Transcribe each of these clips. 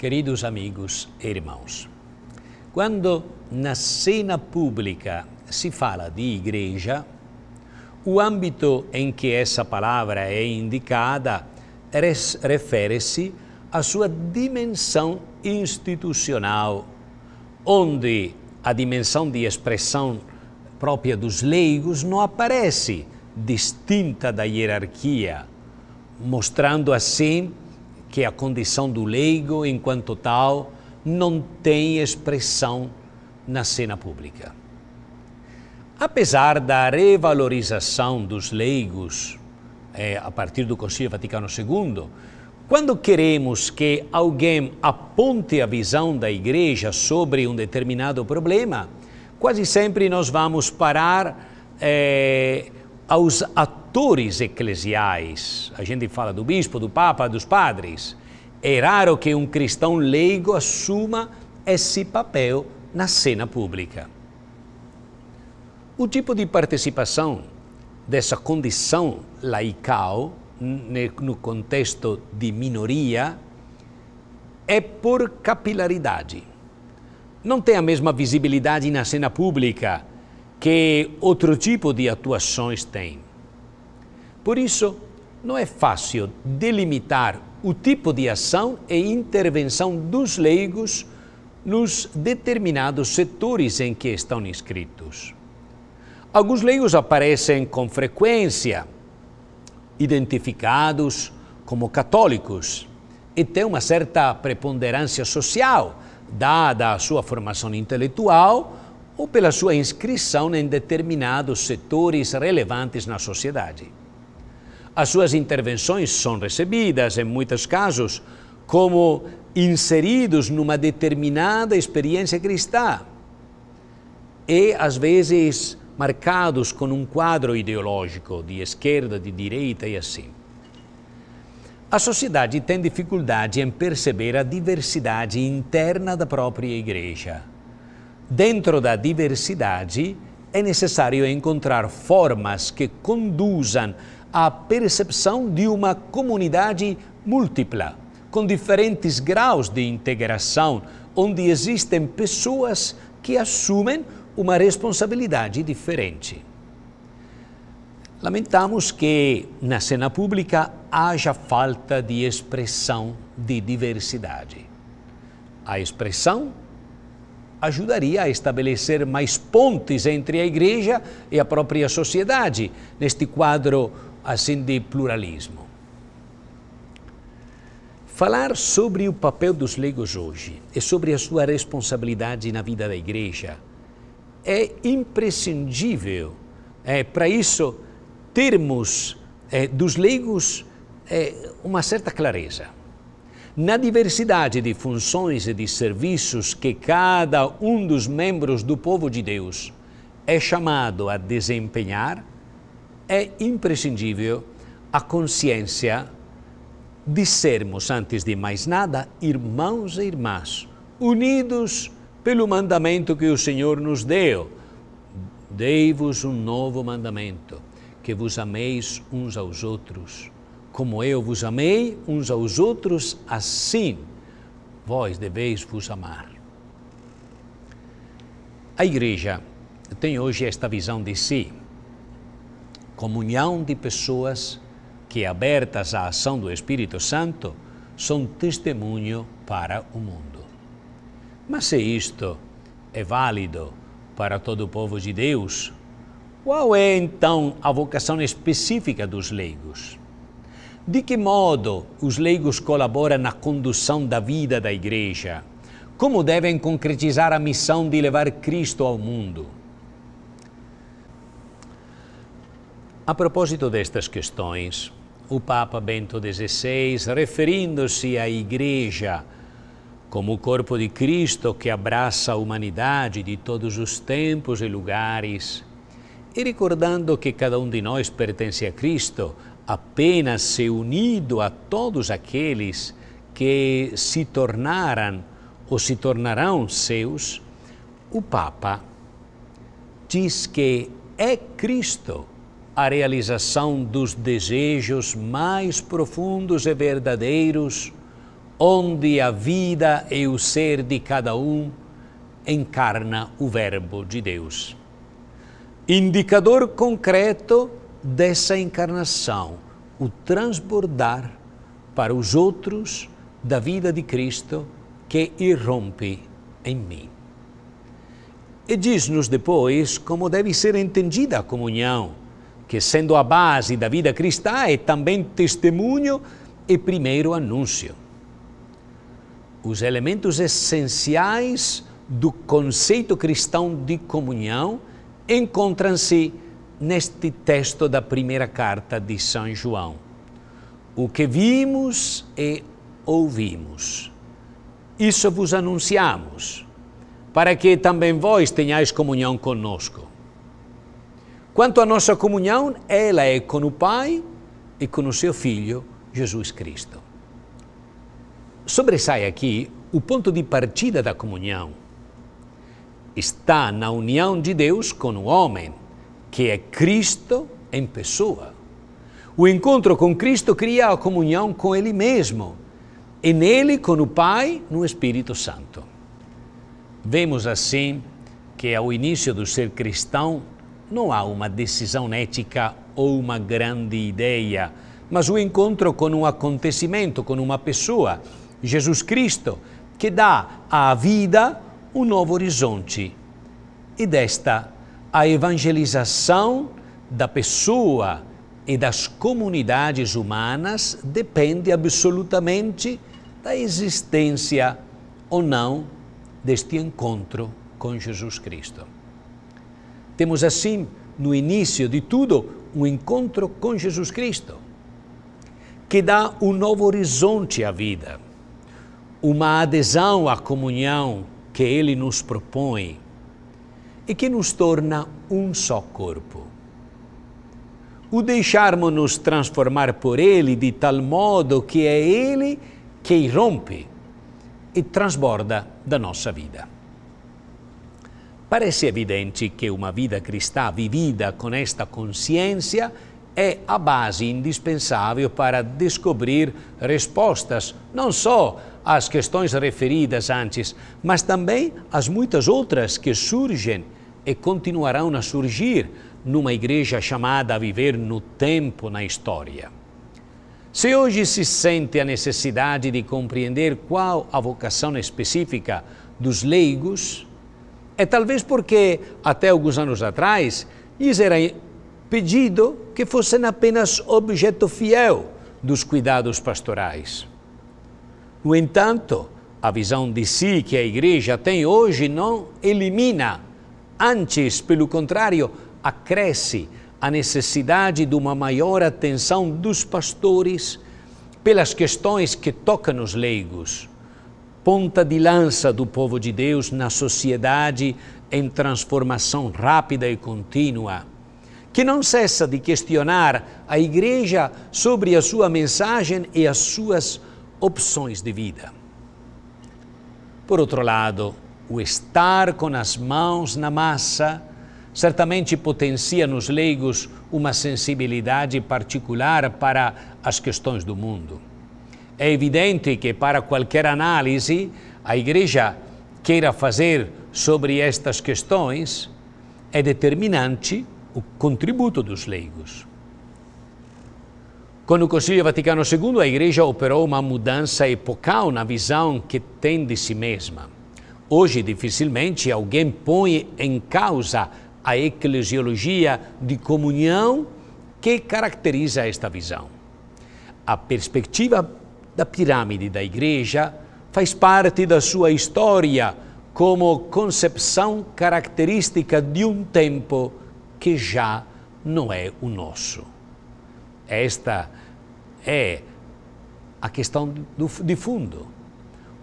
Queridos amigos e irmãos, quando na cena pública se fala de igreja, o âmbito em que essa palavra é indicada refere-se à sua dimensão institucional, onde a dimensão de expressão própria dos leigos não aparece distinta da hierarquia, mostrando assim que é a condição do leigo, enquanto tal, não tem expressão na cena pública. Apesar da revalorização dos leigos é, a partir do Concílio Vaticano II, quando queremos que alguém aponte a visão da Igreja sobre um determinado problema, quase sempre nós vamos parar é, aos atores Atores eclesiais, a gente fala do bispo, do papa, dos padres, é raro que um cristão leigo assuma esse papel na cena pública. O tipo de participação dessa condição laical no contexto de minoria é por capilaridade. Não tem a mesma visibilidade na cena pública que outro tipo de atuações tem. Por isso, não é fácil delimitar o tipo de ação e intervenção dos leigos nos determinados setores em que estão inscritos. Alguns leigos aparecem com frequência identificados como católicos e têm uma certa preponderância social, dada a sua formação intelectual ou pela sua inscrição em determinados setores relevantes na sociedade. As suas intervenções são recebidas, em muitos casos, como inseridos numa determinada experiência cristã e, às vezes, marcados com um quadro ideológico de esquerda, de direita e assim. A sociedade tem dificuldade em perceber a diversidade interna da própria igreja. Dentro da diversidade, é necessário encontrar formas que conduzam a percepção de uma comunidade múltipla, com diferentes graus de integração, onde existem pessoas que assumem uma responsabilidade diferente. Lamentamos que na cena pública haja falta de expressão de diversidade. A expressão ajudaria a estabelecer mais pontes entre a igreja e a própria sociedade neste quadro assim de pluralismo. Falar sobre o papel dos leigos hoje e sobre a sua responsabilidade na vida da igreja é imprescindível. É, Para isso, termos é, dos leigos é, uma certa clareza. Na diversidade de funções e de serviços que cada um dos membros do povo de Deus é chamado a desempenhar, é imprescindível a consciência de sermos, antes de mais nada, irmãos e irmãs, unidos pelo mandamento que o Senhor nos deu. Dei-vos um novo mandamento, que vos ameis uns aos outros. Como eu vos amei uns aos outros, assim vós deveis vos amar. A Igreja tem hoje esta visão de si, comunhão de pessoas que, abertas à ação do Espírito Santo, são testemunho para o mundo. Mas se isto é válido para todo o povo de Deus, qual é então a vocação específica dos leigos? De que modo os leigos colaboram na condução da vida da igreja? Como devem concretizar a missão de levar Cristo ao mundo? A propósito destas questões, o Papa Bento XVI, referindo-se à Igreja como o corpo de Cristo que abraça a humanidade de todos os tempos e lugares, e recordando que cada um de nós pertence a Cristo, apenas se unido a todos aqueles que se tornaram ou se tornarão seus, o Papa diz que é Cristo a realização dos desejos mais profundos e verdadeiros, onde a vida e o ser de cada um encarna o Verbo de Deus. Indicador concreto dessa encarnação, o transbordar para os outros da vida de Cristo que irrompe em mim. E diz-nos depois como deve ser entendida a comunhão que, sendo a base da vida cristã, é também testemunho e primeiro anúncio. Os elementos essenciais do conceito cristão de comunhão encontram-se neste texto da primeira carta de São João. O que vimos e ouvimos, isso vos anunciamos, para que também vós tenhais comunhão conosco Quanto à nossa comunhão, ela é com o Pai e com o seu Filho, Jesus Cristo. Sobressai aqui o ponto de partida da comunhão. Está na união de Deus com o homem, que é Cristo em pessoa. O encontro com Cristo cria a comunhão com Ele mesmo e nele com o Pai no Espírito Santo. Vemos assim que ao início do ser cristão não há uma decisão ética ou uma grande ideia, mas o encontro com um acontecimento, com uma pessoa, Jesus Cristo, que dá à vida um novo horizonte. E desta, a evangelização da pessoa e das comunidades humanas depende absolutamente da existência ou não deste encontro com Jesus Cristo. Temos assim, no início de tudo, um encontro com Jesus Cristo, que dá um novo horizonte à vida, uma adesão à comunhão que Ele nos propõe e que nos torna um só corpo. O deixarmos-nos transformar por Ele de tal modo que é Ele que irrompe e transborda da nossa vida. Parece evidente que uma vida cristã vivida com esta consciência é a base indispensável para descobrir respostas, não só às questões referidas antes, mas também às muitas outras que surgem e continuarão a surgir numa igreja chamada a viver no tempo, na história. Se hoje se sente a necessidade de compreender qual a vocação específica dos leigos, é talvez porque, até alguns anos atrás, lhes era pedido que fossem apenas objeto fiel dos cuidados pastorais. No entanto, a visão de si que a Igreja tem hoje não elimina, antes, pelo contrário, acresce a necessidade de uma maior atenção dos pastores pelas questões que tocam os leigos ponta de lança do povo de Deus na sociedade em transformação rápida e contínua, que não cessa de questionar a Igreja sobre a sua mensagem e as suas opções de vida. Por outro lado, o estar com as mãos na massa certamente potencia nos leigos uma sensibilidade particular para as questões do mundo. É evidente que, para qualquer análise, a Igreja queira fazer sobre estas questões, é determinante o contributo dos leigos. Com o Concílio Vaticano II, a Igreja operou uma mudança epocal na visão que tem de si mesma. Hoje, dificilmente alguém põe em causa a eclesiologia de comunhão que caracteriza esta visão. A perspectiva da pirâmide da igreja faz parte da sua história como concepção característica de um tempo que já não é o nosso. Esta é a questão de fundo.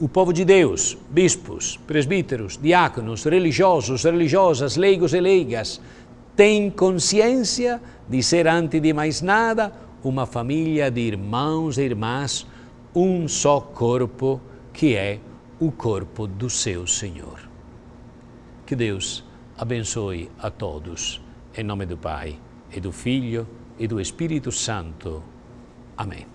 O povo de Deus, bispos, presbíteros, diáconos, religiosos, religiosas, leigos e leigas, tem consciência de ser, antes de mais nada, uma família de irmãos e irmãs um só corpo, que é o corpo do seu Senhor. Que Deus abençoe a todos, em nome do Pai, e do Filho e do Espírito Santo. Amém.